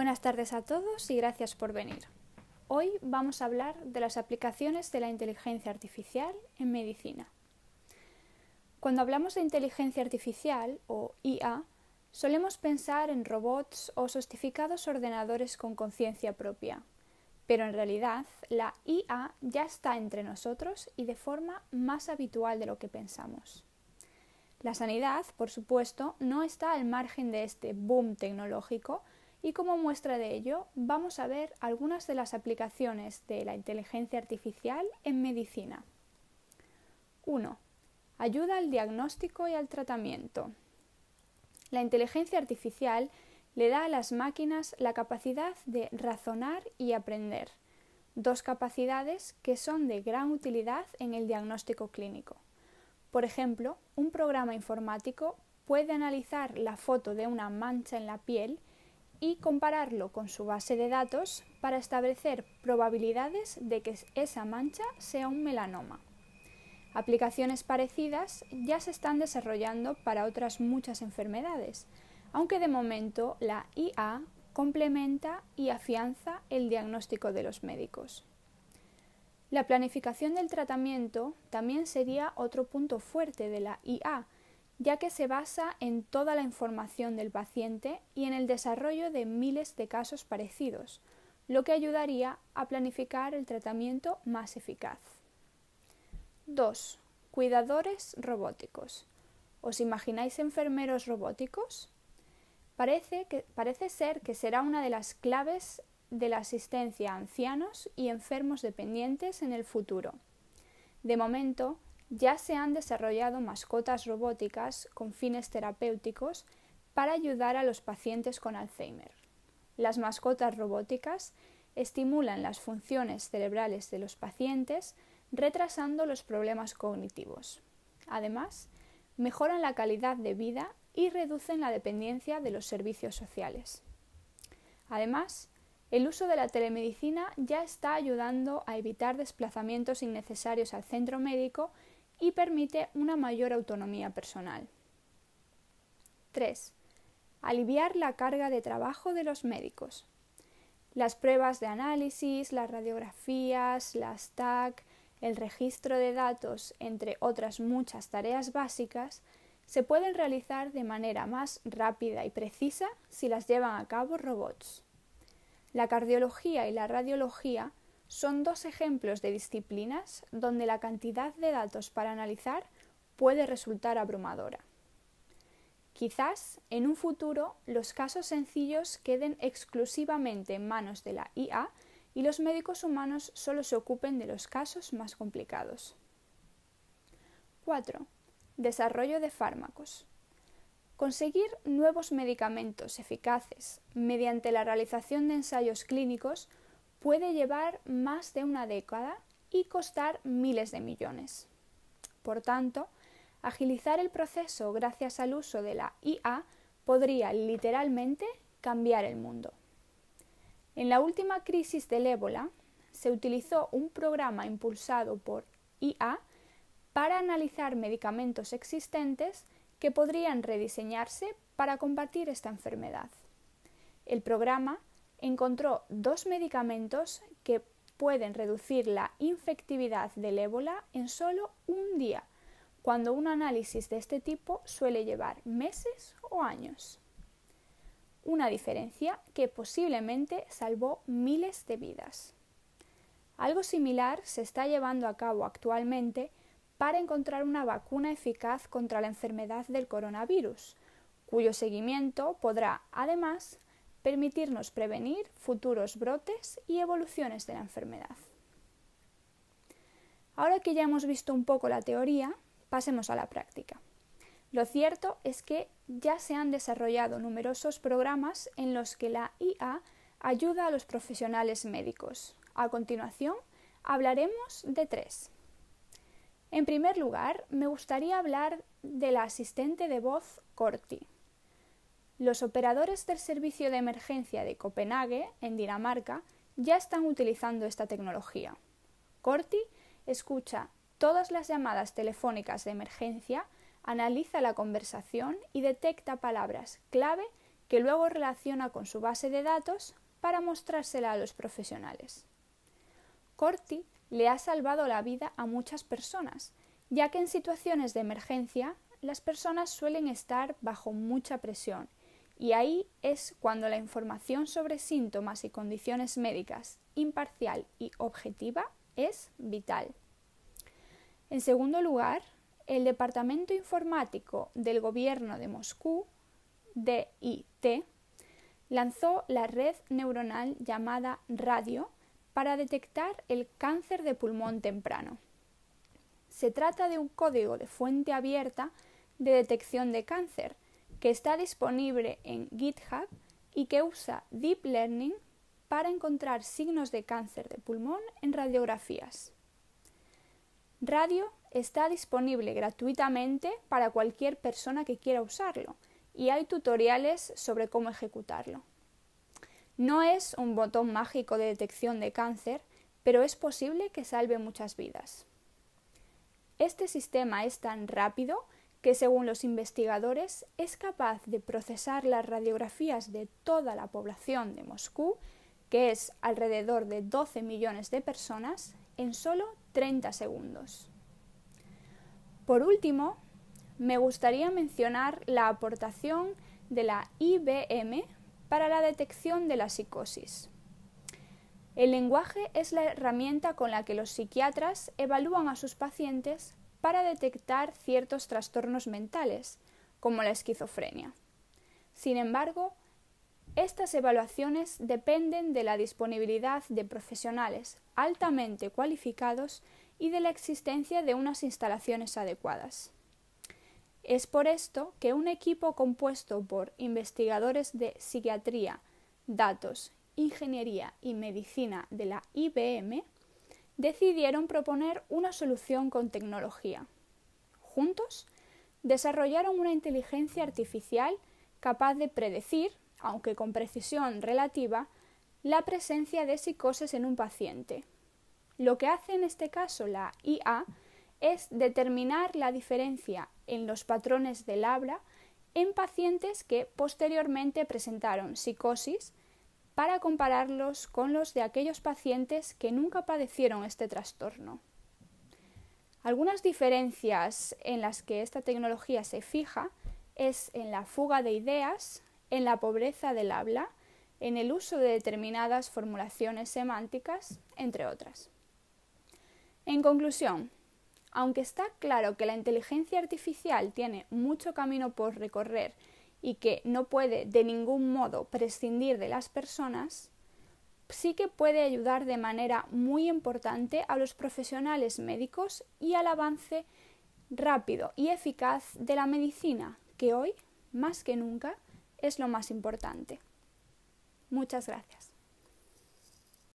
Buenas tardes a todos y gracias por venir. Hoy vamos a hablar de las aplicaciones de la inteligencia artificial en medicina. Cuando hablamos de inteligencia artificial o IA, solemos pensar en robots o sofisticados ordenadores con conciencia propia, pero en realidad la IA ya está entre nosotros y de forma más habitual de lo que pensamos. La sanidad, por supuesto, no está al margen de este boom tecnológico, y como muestra de ello, vamos a ver algunas de las aplicaciones de la inteligencia artificial en medicina. 1. Ayuda al diagnóstico y al tratamiento. La inteligencia artificial le da a las máquinas la capacidad de razonar y aprender, dos capacidades que son de gran utilidad en el diagnóstico clínico. Por ejemplo, un programa informático puede analizar la foto de una mancha en la piel y compararlo con su base de datos para establecer probabilidades de que esa mancha sea un melanoma. Aplicaciones parecidas ya se están desarrollando para otras muchas enfermedades, aunque de momento la IA complementa y afianza el diagnóstico de los médicos. La planificación del tratamiento también sería otro punto fuerte de la IA, ya que se basa en toda la información del paciente y en el desarrollo de miles de casos parecidos, lo que ayudaría a planificar el tratamiento más eficaz. 2. Cuidadores robóticos. ¿Os imagináis enfermeros robóticos? Parece, parece ser que será una de las claves de la asistencia a ancianos y enfermos dependientes en el futuro. De momento, ya se han desarrollado mascotas robóticas con fines terapéuticos para ayudar a los pacientes con Alzheimer. Las mascotas robóticas estimulan las funciones cerebrales de los pacientes retrasando los problemas cognitivos. Además, mejoran la calidad de vida y reducen la dependencia de los servicios sociales. Además, el uso de la telemedicina ya está ayudando a evitar desplazamientos innecesarios al centro médico y permite una mayor autonomía personal. 3. Aliviar la carga de trabajo de los médicos. Las pruebas de análisis, las radiografías, las TAC, el registro de datos, entre otras muchas tareas básicas, se pueden realizar de manera más rápida y precisa si las llevan a cabo robots. La cardiología y la radiología son dos ejemplos de disciplinas donde la cantidad de datos para analizar puede resultar abrumadora. Quizás en un futuro los casos sencillos queden exclusivamente en manos de la IA y los médicos humanos solo se ocupen de los casos más complicados. 4. Desarrollo de fármacos. Conseguir nuevos medicamentos eficaces mediante la realización de ensayos clínicos puede llevar más de una década y costar miles de millones. Por tanto, agilizar el proceso gracias al uso de la IA podría literalmente cambiar el mundo. En la última crisis del ébola, se utilizó un programa impulsado por IA para analizar medicamentos existentes que podrían rediseñarse para combatir esta enfermedad. El programa encontró dos medicamentos que pueden reducir la infectividad del ébola en solo un día, cuando un análisis de este tipo suele llevar meses o años. Una diferencia que posiblemente salvó miles de vidas. Algo similar se está llevando a cabo actualmente para encontrar una vacuna eficaz contra la enfermedad del coronavirus, cuyo seguimiento podrá, además, permitirnos prevenir futuros brotes y evoluciones de la enfermedad. Ahora que ya hemos visto un poco la teoría, pasemos a la práctica. Lo cierto es que ya se han desarrollado numerosos programas en los que la IA ayuda a los profesionales médicos. A continuación, hablaremos de tres. En primer lugar, me gustaría hablar de la asistente de voz Corti. Los operadores del servicio de emergencia de Copenhague, en Dinamarca, ya están utilizando esta tecnología. Corti escucha todas las llamadas telefónicas de emergencia, analiza la conversación y detecta palabras clave que luego relaciona con su base de datos para mostrársela a los profesionales. Corti le ha salvado la vida a muchas personas, ya que en situaciones de emergencia las personas suelen estar bajo mucha presión y ahí es cuando la información sobre síntomas y condiciones médicas imparcial y objetiva es vital. En segundo lugar, el Departamento Informático del Gobierno de Moscú, DIT, lanzó la red neuronal llamada Radio para detectar el cáncer de pulmón temprano. Se trata de un código de fuente abierta de detección de cáncer que está disponible en GitHub y que usa Deep Learning para encontrar signos de cáncer de pulmón en radiografías. Radio está disponible gratuitamente para cualquier persona que quiera usarlo y hay tutoriales sobre cómo ejecutarlo. No es un botón mágico de detección de cáncer, pero es posible que salve muchas vidas. Este sistema es tan rápido que según los investigadores es capaz de procesar las radiografías de toda la población de Moscú, que es alrededor de 12 millones de personas, en solo 30 segundos. Por último, me gustaría mencionar la aportación de la IBM para la detección de la psicosis. El lenguaje es la herramienta con la que los psiquiatras evalúan a sus pacientes para detectar ciertos trastornos mentales, como la esquizofrenia. Sin embargo, estas evaluaciones dependen de la disponibilidad de profesionales altamente cualificados y de la existencia de unas instalaciones adecuadas. Es por esto que un equipo compuesto por investigadores de psiquiatría, datos, ingeniería y medicina de la IBM decidieron proponer una solución con tecnología. Juntos, desarrollaron una inteligencia artificial capaz de predecir, aunque con precisión relativa, la presencia de psicosis en un paciente. Lo que hace en este caso la IA es determinar la diferencia en los patrones del habla en pacientes que posteriormente presentaron psicosis para compararlos con los de aquellos pacientes que nunca padecieron este trastorno. Algunas diferencias en las que esta tecnología se fija es en la fuga de ideas, en la pobreza del habla, en el uso de determinadas formulaciones semánticas, entre otras. En conclusión, aunque está claro que la inteligencia artificial tiene mucho camino por recorrer y que no puede de ningún modo prescindir de las personas, sí que puede ayudar de manera muy importante a los profesionales médicos y al avance rápido y eficaz de la medicina, que hoy, más que nunca, es lo más importante. Muchas gracias.